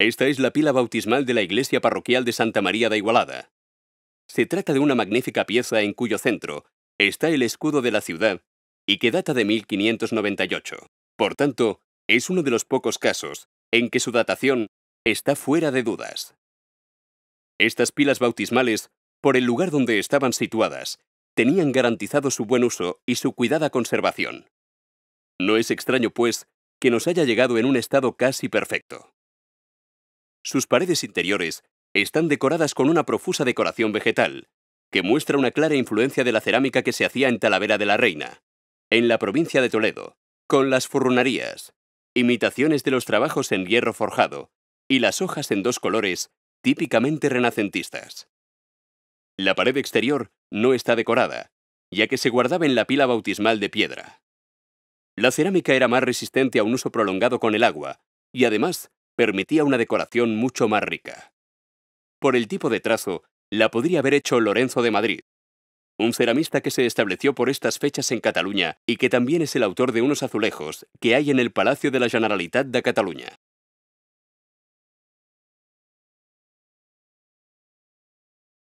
Esta es la pila bautismal de la iglesia parroquial de Santa María de Igualada. Se trata de una magnífica pieza en cuyo centro está el escudo de la ciudad y que data de 1598. Por tanto, es uno de los pocos casos en que su datación está fuera de dudas. Estas pilas bautismales, por el lugar donde estaban situadas, tenían garantizado su buen uso y su cuidada conservación. No es extraño, pues, que nos haya llegado en un estado casi perfecto. Sus paredes interiores están decoradas con una profusa decoración vegetal, que muestra una clara influencia de la cerámica que se hacía en Talavera de la Reina, en la provincia de Toledo, con las furrunarías, imitaciones de los trabajos en hierro forjado y las hojas en dos colores típicamente renacentistas. La pared exterior no está decorada, ya que se guardaba en la pila bautismal de piedra. La cerámica era más resistente a un uso prolongado con el agua, y además permitía una decoración mucho más rica. Por el tipo de trazo, la podría haber hecho Lorenzo de Madrid, un ceramista que se estableció por estas fechas en Cataluña y que también es el autor de unos azulejos que hay en el Palacio de la Generalitat de Cataluña.